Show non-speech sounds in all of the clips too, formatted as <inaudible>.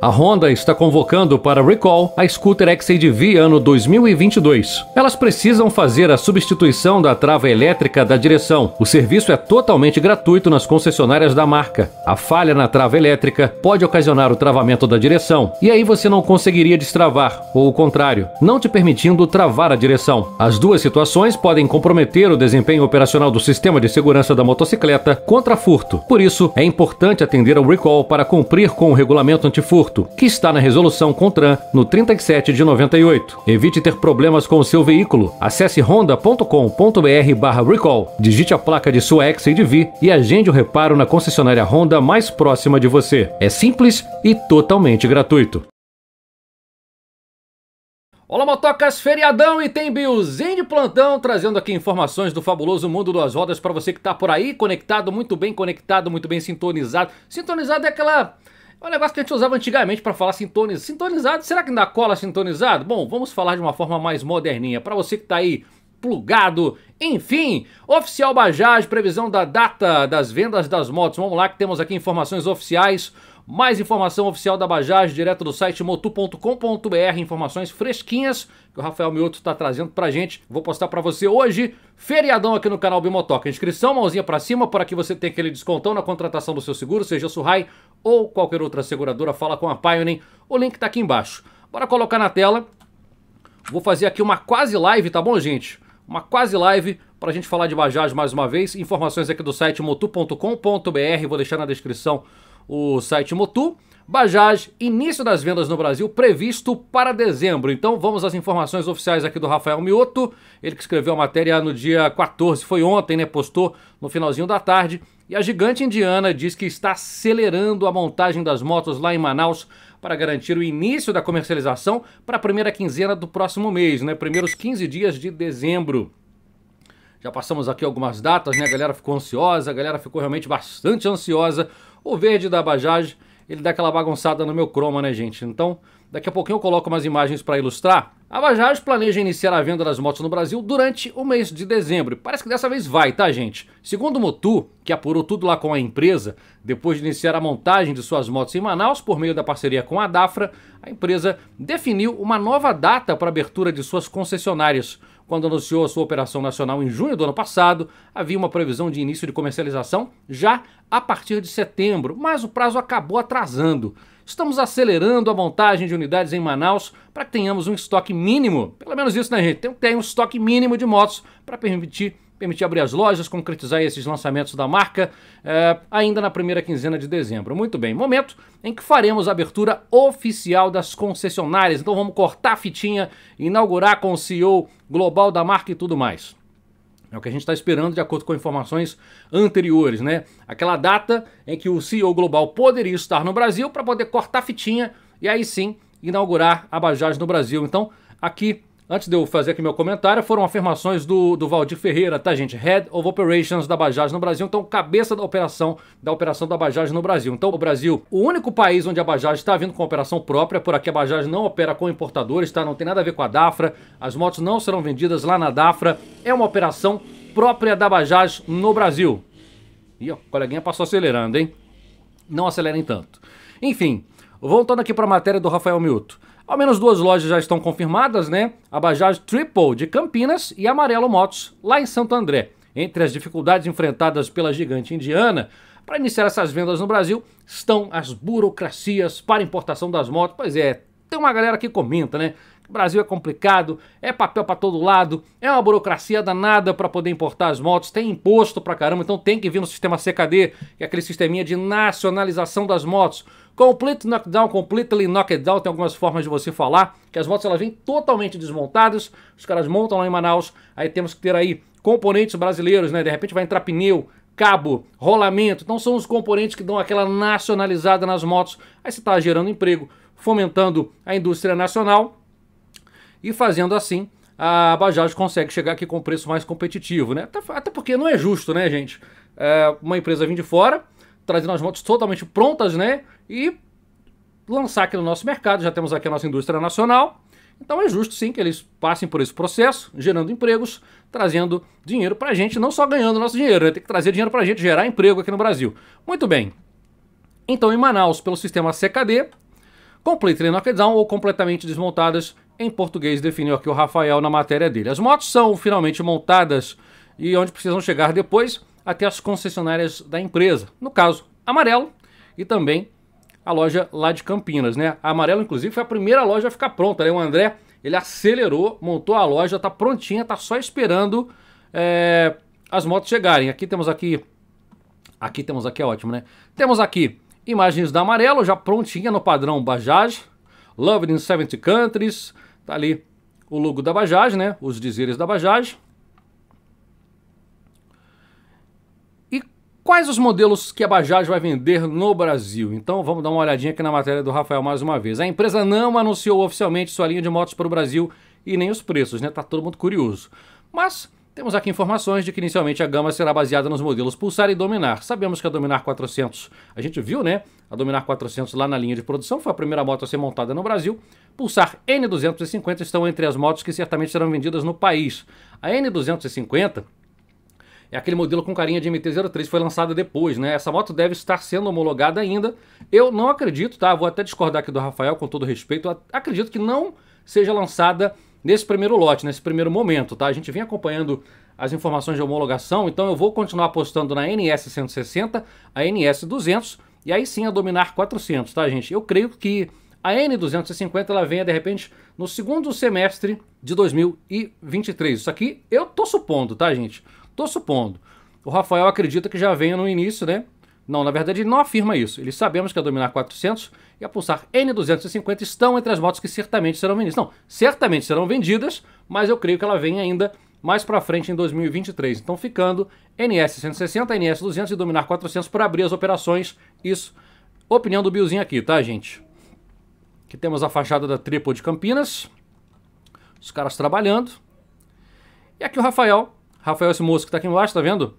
A Honda está convocando para recall a scooter XADV ano 2022. Elas precisam fazer a substituição da trava elétrica da direção. O serviço é totalmente gratuito nas concessionárias da marca. A falha na trava elétrica pode ocasionar o travamento da direção, e aí você não conseguiria destravar, ou o contrário, não te permitindo travar a direção. As duas situações podem comprometer o desempenho operacional do sistema de segurança da motocicleta contra furto. Por isso, é importante atender ao recall para cumprir com o regulamento antifurto furto, que está na resolução CONTRAN no 37 de 98. Evite ter problemas com o seu veículo. Acesse honda.com.br recall, digite a placa de sua Ex e DV e agende o reparo na concessionária Honda mais próxima de você. É simples e totalmente gratuito. Olá, motocas, feriadão e tem Biozinho de plantão, trazendo aqui informações do fabuloso mundo das rodas para você que está por aí, conectado, muito bem conectado, muito bem sintonizado. Sintonizado é aquela é um negócio que a gente usava antigamente para falar sintonizado. Será que ainda cola sintonizado? Bom, vamos falar de uma forma mais moderninha. Para você que está aí plugado. Enfim, oficial Bajaj, previsão da data das vendas das motos. Vamos lá que temos aqui informações oficiais. Mais informação oficial da Bajaj direto do site motu.com.br, informações fresquinhas que o Rafael Mioto está trazendo para gente. Vou postar para você hoje, feriadão aqui no canal Bimotoca. Inscrição, mãozinha para cima, para que você tenha aquele descontão na contratação do seu seguro, seja Surrai ou qualquer outra seguradora, fala com a Pioneer. O link está aqui embaixo. Bora colocar na tela. Vou fazer aqui uma quase live, tá bom, gente? Uma quase live para a gente falar de Bajaj mais uma vez. Informações aqui do site motu.com.br, vou deixar na descrição o site Motu. Bajaj, início das vendas no Brasil previsto para dezembro. Então vamos às informações oficiais aqui do Rafael Mioto. Ele que escreveu a matéria no dia 14, foi ontem, né? Postou no finalzinho da tarde. E a gigante indiana diz que está acelerando a montagem das motos lá em Manaus para garantir o início da comercialização para a primeira quinzena do próximo mês, né? Primeiros 15 dias de dezembro. Já passamos aqui algumas datas, né? A galera ficou ansiosa, a galera ficou realmente bastante ansiosa. O verde da Bajaj, ele dá aquela bagunçada no meu croma, né, gente? Então, daqui a pouquinho eu coloco umas imagens para ilustrar. A Bajaj planeja iniciar a venda das motos no Brasil durante o mês de dezembro. Parece que dessa vez vai, tá, gente? Segundo o Motu, que apurou tudo lá com a empresa, depois de iniciar a montagem de suas motos em Manaus por meio da parceria com a Dafra, a empresa definiu uma nova data para abertura de suas concessionárias quando anunciou a sua operação nacional em junho do ano passado, havia uma previsão de início de comercialização já a partir de setembro, mas o prazo acabou atrasando. Estamos acelerando a montagem de unidades em Manaus para que tenhamos um estoque mínimo, pelo menos isso, né, gente? Tem, tem um estoque mínimo de motos para permitir permitir abrir as lojas, concretizar esses lançamentos da marca é, ainda na primeira quinzena de dezembro. Muito bem, momento em que faremos a abertura oficial das concessionárias. Então vamos cortar a fitinha, inaugurar com o CEO global da marca e tudo mais. É o que a gente está esperando de acordo com informações anteriores, né? Aquela data em que o CEO global poderia estar no Brasil para poder cortar a fitinha e aí sim inaugurar a Bajaj no Brasil. Então, aqui Antes de eu fazer aqui meu comentário, foram afirmações do, do Valdir Ferreira, tá, gente? Head of Operations da Bajaj no Brasil, então cabeça da operação da operação da Bajaj no Brasil. Então, o Brasil, o único país onde a Bajaj está vindo com operação própria, por aqui a Bajaj não opera com importadores, tá? Não tem nada a ver com a Dafra. As motos não serão vendidas lá na Dafra. É uma operação própria da Bajaj no Brasil. Ih, ó, o coleguinha passou acelerando, hein? Não acelerem tanto. Enfim, voltando aqui para a matéria do Rafael Milton. Ao menos duas lojas já estão confirmadas, né? A Bajaj Triple de Campinas e Amarelo Motos, lá em Santo André. Entre as dificuldades enfrentadas pela gigante indiana para iniciar essas vendas no Brasil estão as burocracias para importação das motos. Pois é, tem uma galera que comenta, né? O Brasil é complicado, é papel para todo lado, é uma burocracia danada para poder importar as motos, tem imposto para caramba, então tem que vir no sistema CKD, que é aquele sisteminha de nacionalização das motos. Complete knockdown, completely knockdown, tem algumas formas de você falar, que as motos elas vêm totalmente desmontadas, os caras montam lá em Manaus, aí temos que ter aí componentes brasileiros, né? De repente vai entrar pneu, cabo, rolamento, então são os componentes que dão aquela nacionalizada nas motos, aí você está gerando emprego, fomentando a indústria nacional e fazendo assim, a Bajaj consegue chegar aqui com um preço mais competitivo, né? Até porque não é justo, né, gente? É uma empresa vir de fora, trazendo as motos totalmente prontas, né? E lançar aqui no nosso mercado, já temos aqui a nossa indústria nacional. Então é justo sim que eles passem por esse processo, gerando empregos, trazendo dinheiro pra gente, não só ganhando nosso dinheiro, né? tem que trazer dinheiro pra gente, gerar emprego aqui no Brasil. Muito bem. Então em Manaus, pelo sistema CKD, completely knocked down ou completamente desmontadas, em português definiu aqui o Rafael na matéria dele. As motos são finalmente montadas e onde precisam chegar depois até as concessionárias da empresa, no caso, Amarelo e também a loja lá de Campinas, né? A Amarelo inclusive foi a primeira loja a ficar pronta, né? O André, ele acelerou, montou a loja, tá prontinha, tá só esperando é, as motos chegarem. Aqui temos aqui aqui temos aqui é ótimo, né? Temos aqui Imagens da Amarelo, já prontinha no padrão Bajaj. Love in 70 Countries. Tá ali o logo da Bajaj, né? Os dizeres da Bajaj. E quais os modelos que a Bajaj vai vender no Brasil? Então vamos dar uma olhadinha aqui na matéria do Rafael mais uma vez. A empresa não anunciou oficialmente sua linha de motos para o Brasil e nem os preços, né? Tá todo mundo curioso. Mas temos aqui informações de que inicialmente a gama será baseada nos modelos Pulsar e Dominar. Sabemos que a Dominar 400, a gente viu, né? A Dominar 400 lá na linha de produção foi a primeira moto a ser montada no Brasil. Pulsar N250 estão entre as motos que certamente serão vendidas no país. A N250 é aquele modelo com carinha de MT-03, foi lançada depois, né? Essa moto deve estar sendo homologada ainda. Eu não acredito, tá? Vou até discordar aqui do Rafael, com todo respeito. Acredito que não seja lançada nesse primeiro lote, nesse primeiro momento, tá? A gente vem acompanhando as informações de homologação, então eu vou continuar apostando na NS 160, a NS 200 e aí sim a Dominar 400, tá gente? Eu creio que a N250 ela venha de repente no segundo semestre de 2023. Isso aqui eu tô supondo, tá gente? Tô supondo. O Rafael acredita que já venha no início, né? Não, na verdade ele não afirma isso. Ele sabemos que a Dominar 400 e a Pulsar N250 estão entre as motos que certamente serão vendidas. Não, certamente serão vendidas, mas eu creio que ela vem ainda mais para frente em 2023. Então ficando NS 160, NS 200 e Dominar 400 para abrir as operações. Isso, opinião do Billzinho aqui, tá gente? Aqui temos a fachada da Triple de Campinas. Os caras trabalhando. E aqui o Rafael. Rafael, esse moço que está aqui embaixo, tá vendo?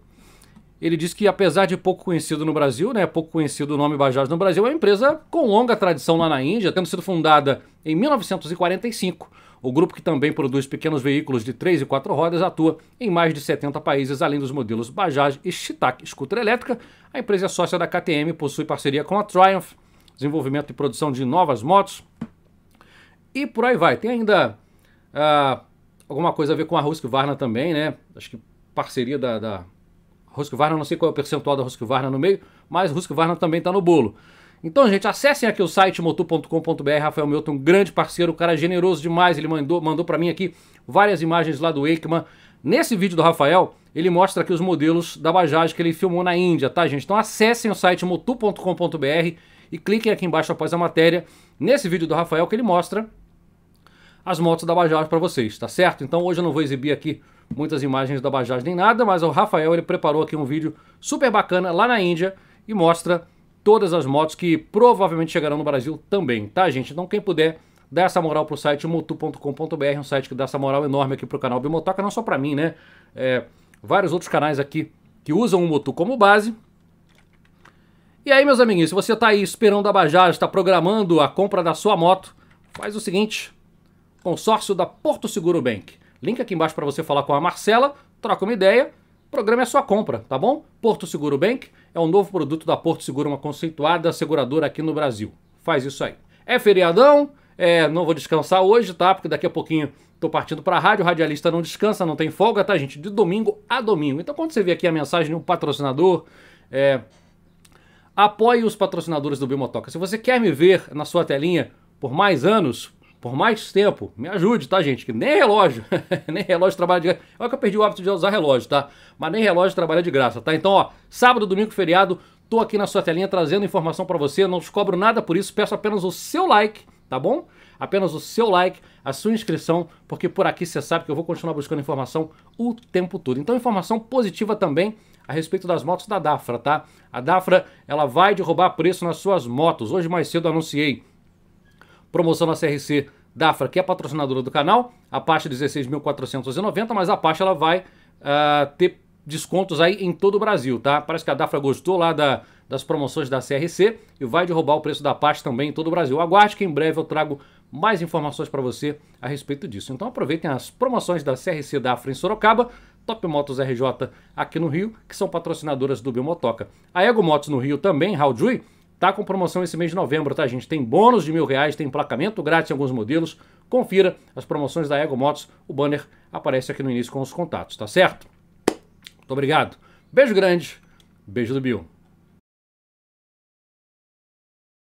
Ele diz que, apesar de pouco conhecido no Brasil, né, pouco conhecido o nome Bajaj no Brasil, é uma empresa com longa tradição lá na Índia, tendo sido fundada em 1945. O grupo, que também produz pequenos veículos de 3 e 4 rodas, atua em mais de 70 países, além dos modelos Bajaj e Shitak Scooter Elétrica. A empresa é sócia da KTM possui parceria com a Triumph, desenvolvimento e produção de novas motos. E por aí vai. Tem ainda uh, alguma coisa a ver com a Husqvarna também, né? Acho que parceria da, da Husqvarna, não sei qual é o percentual da Husqvarna no meio, mas Husqvarna também está no bolo. Então, gente, acessem aqui o site motu.com.br. Rafael Milton, um grande parceiro, o cara generoso demais. Ele mandou, mandou para mim aqui várias imagens lá do Eikman. Nesse vídeo do Rafael, ele mostra aqui os modelos da Bajaj que ele filmou na Índia, tá, gente? Então acessem o site motu.com.br e cliquem aqui embaixo após a matéria. Nesse vídeo do Rafael que ele mostra as motos da Bajaj para vocês, tá certo? Então hoje eu não vou exibir aqui muitas imagens da Bajaj nem nada, mas o Rafael ele preparou aqui um vídeo super bacana lá na Índia e mostra todas as motos que provavelmente chegarão no Brasil também, tá gente? Então quem puder, dá essa moral pro site motu.com.br, um site que dá essa moral enorme aqui pro canal Bimotoca, não só para mim, né? É, vários outros canais aqui que usam o Motu como base. E aí, meus amiguinhos, se você tá aí esperando a Bajaj, está programando a compra da sua moto, faz o seguinte, consórcio da Porto Seguro Bank. Link aqui embaixo para você falar com a Marcela, troca uma ideia. O programa é sua compra, tá bom? Porto Seguro Bank é um novo produto da Porto Seguro, uma conceituada seguradora aqui no Brasil. Faz isso aí. É feriadão, é, não vou descansar hoje, tá? Porque daqui a pouquinho tô partindo pra rádio, radialista não descansa, não tem folga, tá, gente? De domingo a domingo. Então quando você vê aqui a mensagem de um patrocinador, é, apoie os patrocinadores do Bimotoca. Se você quer me ver na sua telinha por mais anos, por mais tempo, me ajude, tá, gente? Que nem relógio, <laughs> nem relógio trabalha de graça. Olha que eu perdi o hábito de usar relógio, tá? Mas nem relógio trabalha de graça, tá? Então, ó, sábado, domingo, feriado, tô aqui na sua telinha trazendo informação para você, não te cobro nada por isso, peço apenas o seu like, tá bom? Apenas o seu like, a sua inscrição, porque por aqui você sabe que eu vou continuar buscando informação o tempo todo. Então, informação positiva também a respeito das motos da Dafra, tá? A Dafra, ela vai derrubar preço nas suas motos. Hoje mais cedo anunciei promoção na CRC DAFRA, que é patrocinadora do canal, a pasta é 16.490, mas a pasta ela vai uh, ter descontos aí em todo o Brasil, tá? Parece que a DAFRA gostou lá da, das promoções da CRC e vai derrubar o preço da pasta também em todo o Brasil. Aguarde que em breve eu trago mais informações para você a respeito disso. Então aproveitem as promoções da CRC DAFRA em Sorocaba, Top Motos RJ aqui no Rio, que são patrocinadoras do Bilmotoca. A Ego Motos no Rio também, Raul Jui, Tá com promoção esse mês de novembro, tá, gente? Tem bônus de mil reais, tem emplacamento grátis em alguns modelos. Confira as promoções da Ego Motos. O banner aparece aqui no início com os contatos, tá certo? Muito obrigado. Beijo grande. Beijo do Bill.